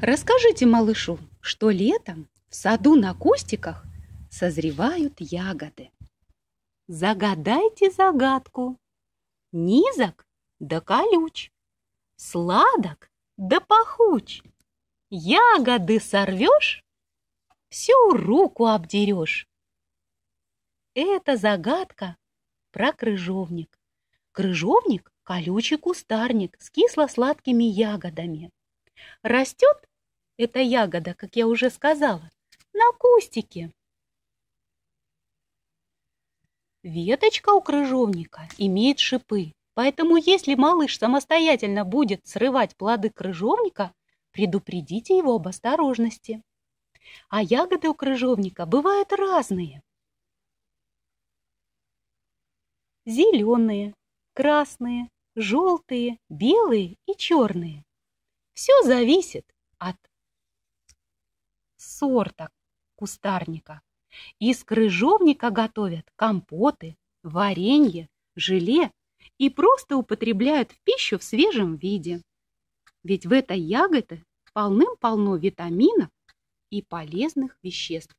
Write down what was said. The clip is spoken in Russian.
Расскажите малышу, что летом в саду на кустиках созревают ягоды. Загадайте загадку. Низок да колюч, сладок да пахуч. Ягоды сорвешь, всю руку обдерешь. Это загадка про крыжовник. Крыжовник – колючий кустарник с кисло-сладкими ягодами. Растет это ягода, как я уже сказала, на кустике. Веточка у крыжовника имеет шипы, поэтому если малыш самостоятельно будет срывать плоды крыжовника, предупредите его об осторожности. А ягоды у крыжовника бывают разные. Зеленые, красные, желтые, белые и черные. Все зависит от сорта кустарника. Из крыжовника готовят компоты, варенье, желе и просто употребляют в пищу в свежем виде. Ведь в этой ягоде полным-полно витаминов и полезных веществ.